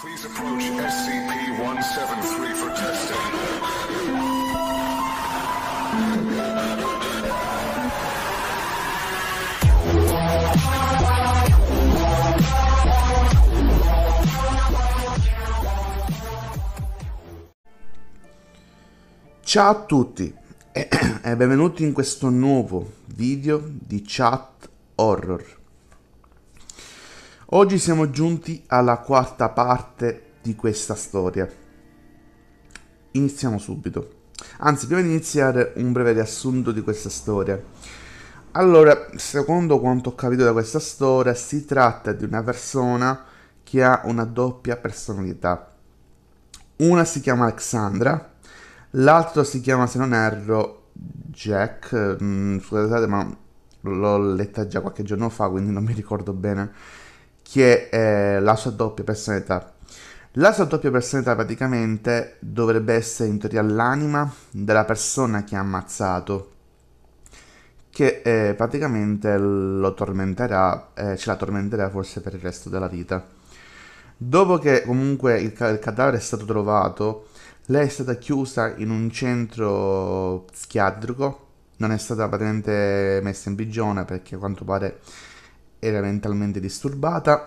Please approach SCP-173 for testing. Ciao a tutti e benvenuti in questo nuovo video di chat horror. Oggi siamo giunti alla quarta parte di questa storia. Iniziamo subito. Anzi, prima di iniziare un breve riassunto di questa storia. Allora, secondo quanto ho capito da questa storia, si tratta di una persona che ha una doppia personalità. Una si chiama Alexandra, l'altro si chiama, se non erro, Jack. Mm, scusate, ma l'ho letta già qualche giorno fa, quindi non mi ricordo bene che è eh, la sua doppia personalità. La sua doppia personalità praticamente dovrebbe essere in teoria l'anima della persona che ha ammazzato, che eh, praticamente lo tormenterà, eh, ce la tormenterà forse per il resto della vita. Dopo che comunque il, il cadavere è stato trovato, lei è stata chiusa in un centro psichiatrico, non è stata praticamente messa in prigione perché a quanto pare era mentalmente disturbata.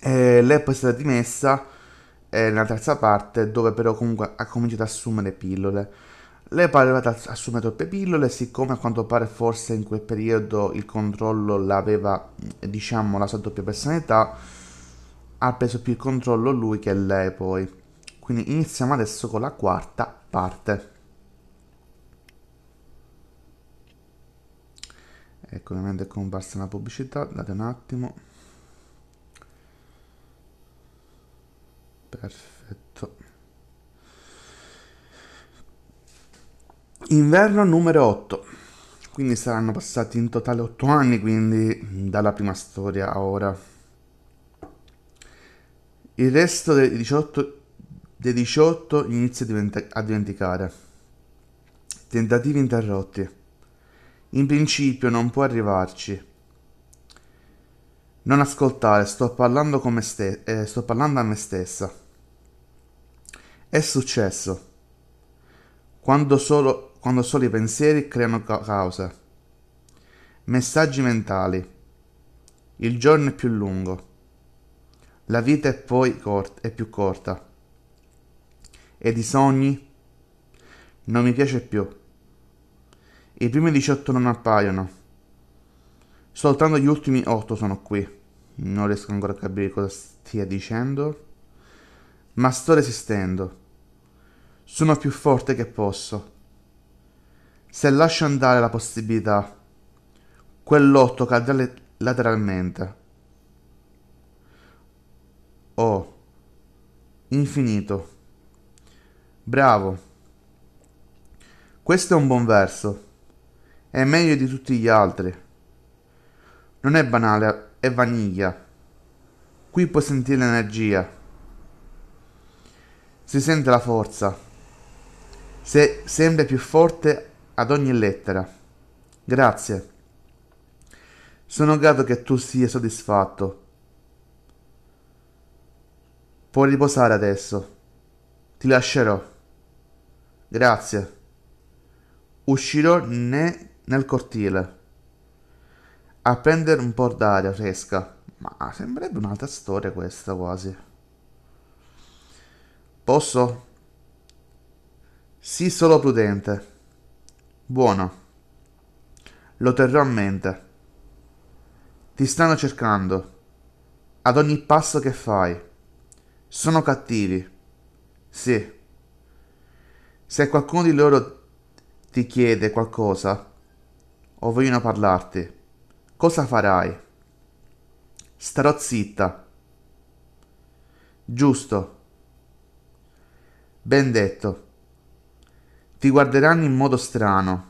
Eh, lei è poi stata dimessa eh, nella terza parte, dove però comunque ha cominciato ad assumere pillole. Lei pare aveva assumere troppe pillole, siccome a quanto pare forse in quel periodo il controllo l'aveva, diciamo, la sua doppia personalità, ha preso più il controllo lui che lei poi. Quindi iniziamo adesso con la quarta parte. ecco ovviamente è comparsa una pubblicità date un attimo perfetto inverno numero 8 quindi saranno passati in totale 8 anni quindi dalla prima storia a ora il resto dei 18, dei 18 inizia a dimenticare tentativi interrotti in principio non può arrivarci. Non ascoltare, sto parlando, come ste- eh, sto parlando a me stessa. È successo. Quando solo, quando solo i pensieri creano ca- cause. Messaggi mentali. Il giorno è più lungo. La vita è poi cort- è più corta. Ed i sogni? Non mi piace più. I primi 18 non appaiono. Soltanto gli ultimi 8 sono qui. Non riesco ancora a capire cosa stia dicendo. Ma sto resistendo. Sono più forte che posso. Se lascio andare la possibilità, quell'otto cadrà lateralmente. Oh. Infinito. Bravo. Questo è un buon verso. È meglio di tutti gli altri. Non è banale, è vaniglia. Qui puoi sentire l'energia. Si sente la forza. Se sempre più forte ad ogni lettera. Grazie. Sono grato che tu sia soddisfatto. Puoi riposare adesso. Ti lascerò. Grazie. Uscirò ne nel cortile a prendere un po' d'aria fresca. Ma sembrerebbe un'altra storia questa quasi. Posso? Sii solo prudente. Buono. Lo terrò a mente. Ti stanno cercando. Ad ogni passo che fai. Sono cattivi. Sì. Se qualcuno di loro ti chiede qualcosa, o oh, vogliono parlarti. Cosa farai? Starò zitta. Giusto. Ben detto. Ti guarderanno in modo strano.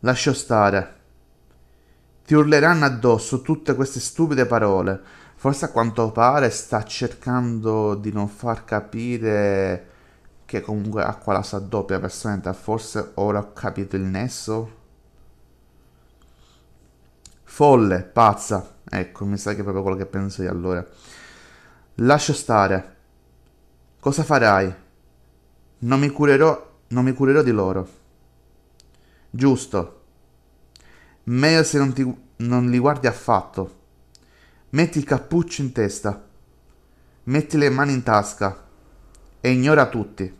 Lascio stare. Ti urleranno addosso tutte queste stupide parole. Forse a quanto pare sta cercando di non far capire che comunque acqua la sa doppia personalmente, forse ora ho capito il nesso. Folle, pazza, ecco, mi sa che è proprio quello che penso io allora. Lascia stare. Cosa farai? Non mi curerò, non mi curerò di loro. Giusto. Meglio se non, ti, non li guardi affatto. Metti il cappuccio in testa. Metti le mani in tasca e ignora tutti.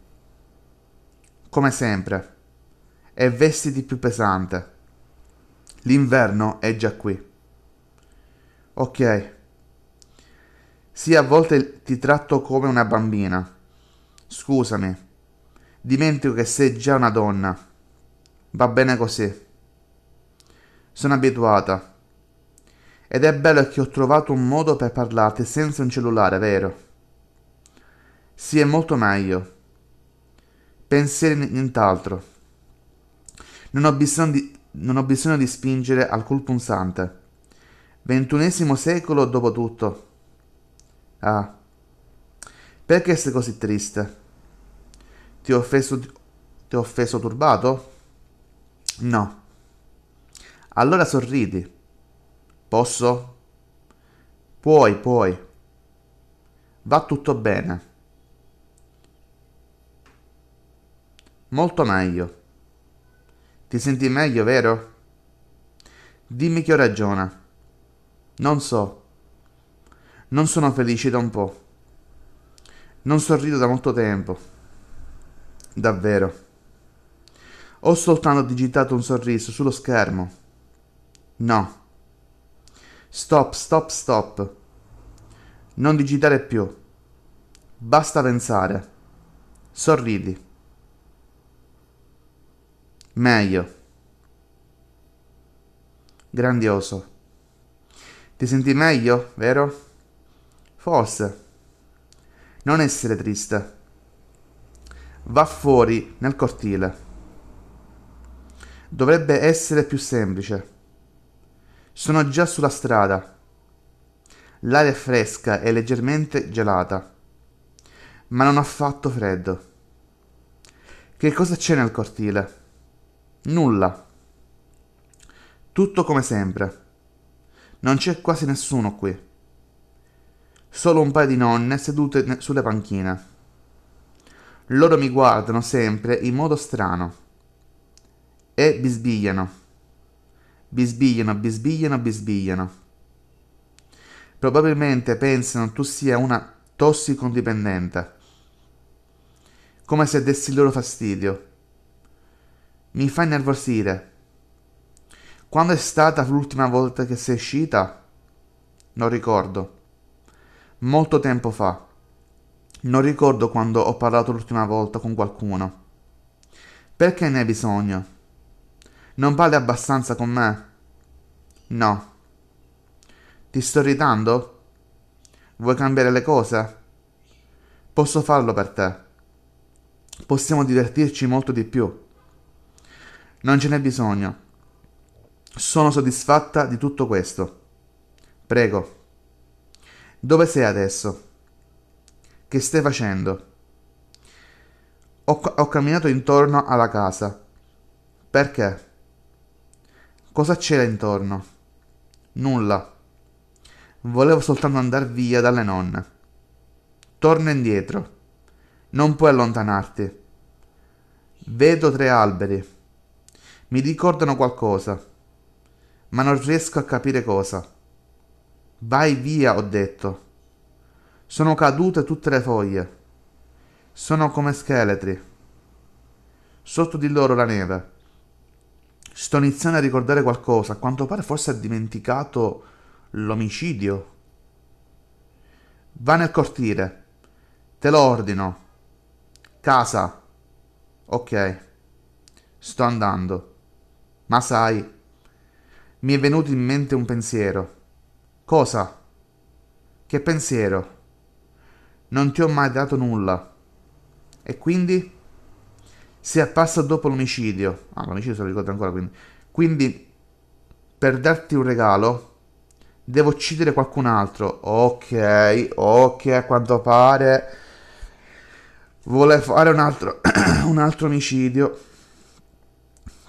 Come sempre. E vestiti più pesante. L'inverno è già qui. Ok. Sì, a volte ti tratto come una bambina. Scusami. Dimentico che sei già una donna. Va bene così. Sono abituata. Ed è bello che ho trovato un modo per parlarti senza un cellulare, vero? Sì, è molto meglio. Pensieri nient'altro. Non ho bisogno di, non ho bisogno di spingere alcun pulsante. Ventunesimo secolo dopo tutto. Ah. Perché sei così triste? Ti ho offeso, ti ho offeso turbato? No. Allora sorridi. Posso? Puoi, puoi. Va tutto bene. Molto meglio. Ti senti meglio, vero? Dimmi che ho ragione. Non so. Non sono felice da un po'. Non sorrido da molto tempo. Davvero. Ho soltanto digitato un sorriso sullo schermo. No. Stop, stop, stop. Non digitare più. Basta pensare. Sorridi. Meglio. Grandioso. Ti senti meglio, vero? Forse. Non essere triste. Va fuori nel cortile. Dovrebbe essere più semplice. Sono già sulla strada. L'aria è fresca e leggermente gelata. Ma non ha affatto freddo. Che cosa c'è nel cortile? Nulla. Tutto come sempre. Non c'è quasi nessuno qui. Solo un paio di nonne sedute sulle panchine. Loro mi guardano sempre in modo strano. E bisbigliano. Bisbigliano, bisbigliano, bisbigliano. Probabilmente pensano tu sia una tossicodipendente. Come se dessi loro fastidio mi fa innervosire. Quando è stata l'ultima volta che sei uscita? Non ricordo. Molto tempo fa. Non ricordo quando ho parlato l'ultima volta con qualcuno. Perché ne hai bisogno? Non parli abbastanza con me? No. Ti sto irritando? Vuoi cambiare le cose? Posso farlo per te. Possiamo divertirci molto di più. Non ce n'è bisogno. Sono soddisfatta di tutto questo. Prego. Dove sei adesso? Che stai facendo? Ho, ho camminato intorno alla casa. Perché? Cosa c'era intorno? Nulla. Volevo soltanto andare via dalle nonne. Torna indietro. Non puoi allontanarti. Vedo tre alberi. Mi ricordano qualcosa, ma non riesco a capire cosa. Vai via, ho detto. Sono cadute tutte le foglie. Sono come scheletri. Sotto di loro la neve. Sto iniziando a ricordare qualcosa. A quanto pare forse ha dimenticato l'omicidio. Va nel cortile. Te lo ordino. Casa. Ok. Sto andando. Ma sai, mi è venuto in mente un pensiero. Cosa? Che pensiero? Non ti ho mai dato nulla. E quindi? Si passato dopo l'omicidio. Ah, l'omicidio se lo ricordo ancora quindi. Quindi, per darti un regalo, devo uccidere qualcun altro. Ok, ok, a quanto pare vuole fare un altro, un altro omicidio.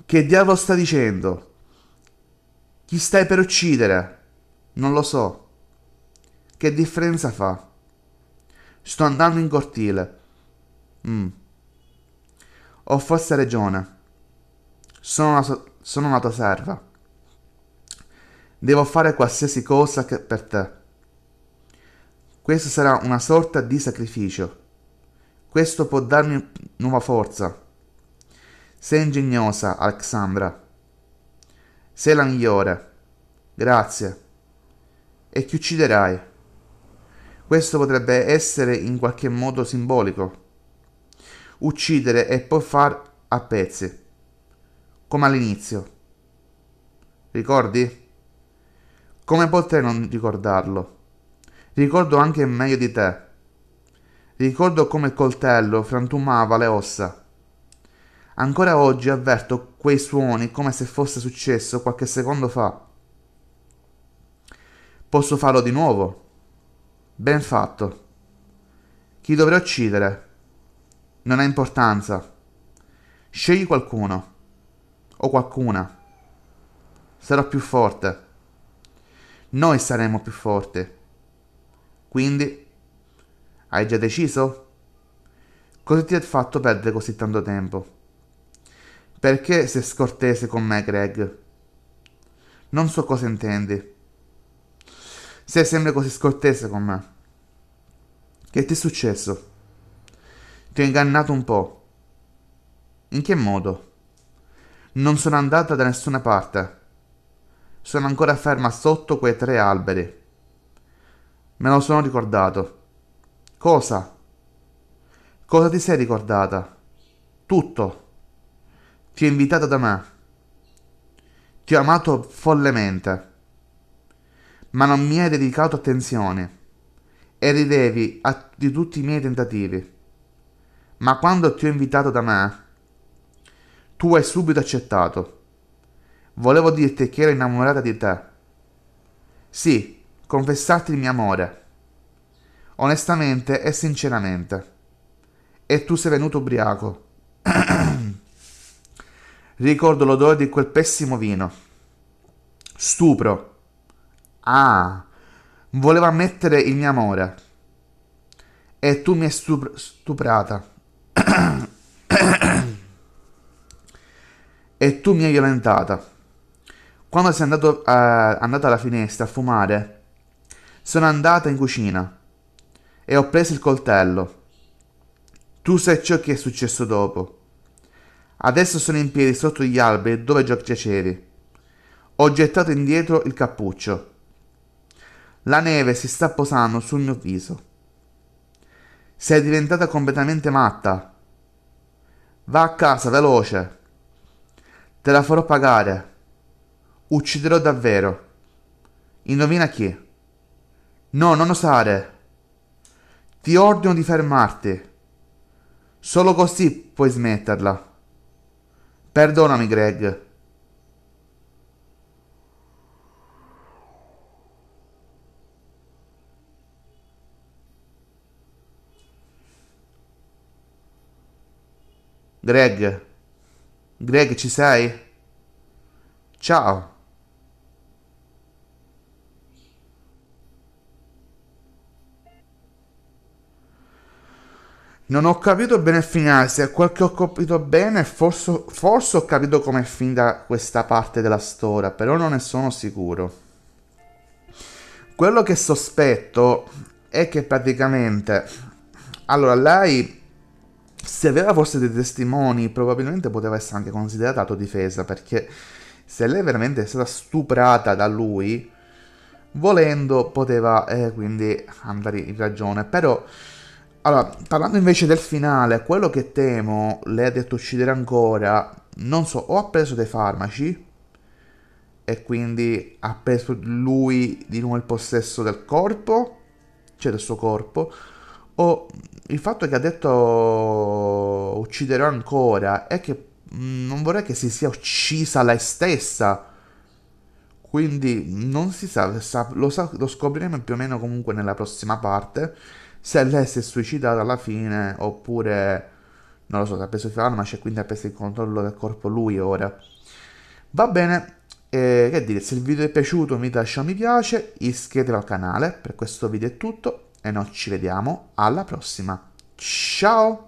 Che diavolo sta dicendo? Chi stai per uccidere? Non lo so. Che differenza fa? Sto andando in cortile. Mm. Ho forse ragione. Sono una, sono una tua serva. Devo fare qualsiasi cosa per te. Questo sarà una sorta di sacrificio. Questo può darmi nuova forza. Sei ingegnosa, Alexandra. Sei la migliore. Grazie. E chi ucciderai? Questo potrebbe essere in qualche modo simbolico. Uccidere e poi far a pezzi. Come all'inizio. Ricordi? Come potrei non ricordarlo? Ricordo anche meglio di te. Ricordo come il coltello frantumava le ossa Ancora oggi avverto quei suoni come se fosse successo qualche secondo fa. Posso farlo di nuovo? Ben fatto. Chi dovrei uccidere? Non ha importanza. Scegli qualcuno. O qualcuna. Sarò più forte. Noi saremo più forti. Quindi, hai già deciso? Cosa ti ha fatto perdere così tanto tempo? Perché sei scortese con me, Greg? Non so cosa intendi. Sei sempre così scortese con me. Che ti è successo? Ti ho ingannato un po'. In che modo? Non sono andata da nessuna parte. Sono ancora ferma sotto quei tre alberi. Me lo sono ricordato. Cosa? Cosa ti sei ricordata? Tutto. Ti ho invitato da me. Ti ho amato follemente. Ma non mi hai dedicato attenzione. E ridevi a, di tutti i miei tentativi. Ma quando ti ho invitato da me, tu hai subito accettato. Volevo dirti che ero innamorata di te. Sì, confessarti il mio amore. Onestamente e sinceramente. E tu sei venuto ubriaco Ricordo l'odore di quel pessimo vino. Stupro. Ah, voleva mettere il mio amore. E tu mi hai stupr- stuprata. e tu mi hai violentata. Quando sei andato, eh, andata alla finestra a fumare, sono andata in cucina e ho preso il coltello. Tu sai ciò che è successo dopo. Adesso sono in piedi sotto gli alberi dove giacevi. Ho gettato indietro il cappuccio. La neve si sta posando sul mio viso. Sei diventata completamente matta. Va a casa, veloce. Te la farò pagare. Ucciderò davvero. Indovina chi? No, non osare. Ti ordino di fermarti. Solo così puoi smetterla. Perdonami Greg. Greg. Greg, ci sei? Ciao. Non ho capito bene il finale, se quel che ho capito bene, forse, forse ho capito come è finita questa parte della storia, però non ne sono sicuro. Quello che sospetto è che praticamente... Allora, lei, se aveva forse dei testimoni, probabilmente poteva essere anche considerata autodifesa, perché se lei veramente è stata stuprata da lui, volendo poteva eh, quindi andare in ragione, però allora, parlando invece del finale, quello che temo, lei ha detto uccidere ancora, non so, o ha preso dei farmaci e quindi ha preso lui di nuovo il possesso del corpo, cioè del suo corpo, o il fatto che ha detto ucciderò ancora è che mm, non vorrei che si sia uccisa lei stessa. Quindi non si sa, lo, sa, lo scopriremo più o meno comunque nella prossima parte se lei si è suicidata alla fine oppure non lo so se ha preso il fiato ma c'è quindi ha preso il controllo del corpo lui ora va bene eh, che dire se il video è piaciuto mi lascia un mi piace iscrivetevi al canale per questo video è tutto e noi ci vediamo alla prossima ciao